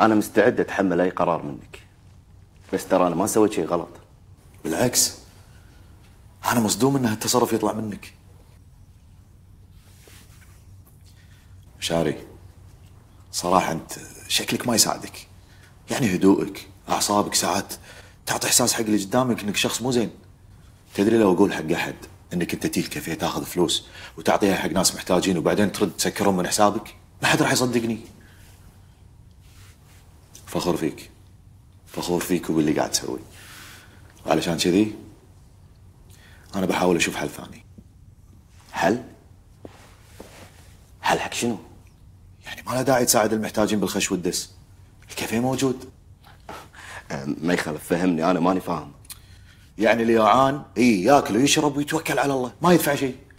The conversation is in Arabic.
انا مستعد اتحمل اي قرار منك بس ترى انا ما سويت شيء غلط بالعكس انا مصدوم ان هالتصرف يطلع منك شاري صراحة انت شكلك ما يساعدك يعني هدوءك اعصابك ساعات تعطي احساس حق اللي قدامك انك شخص مو زين تدري لو اقول حق احد انك انت تيجي الكافيه تاخذ فلوس وتعطيها حق ناس محتاجين وبعدين ترد تسكرهم من حسابك ما حد راح يصدقني فخور فيك فخور فيك وباللي قاعد تسوي علشان كذي انا بحاول اشوف حل ثاني حل؟ حل حق شنو؟ يعني ما له داعي تساعد المحتاجين بالخش والدس الكافيه موجود ما يخالف فهمني انا ماني فاهم يعني يعان اي ياكل ويشرب ويتوكل على الله ما يدفع شيء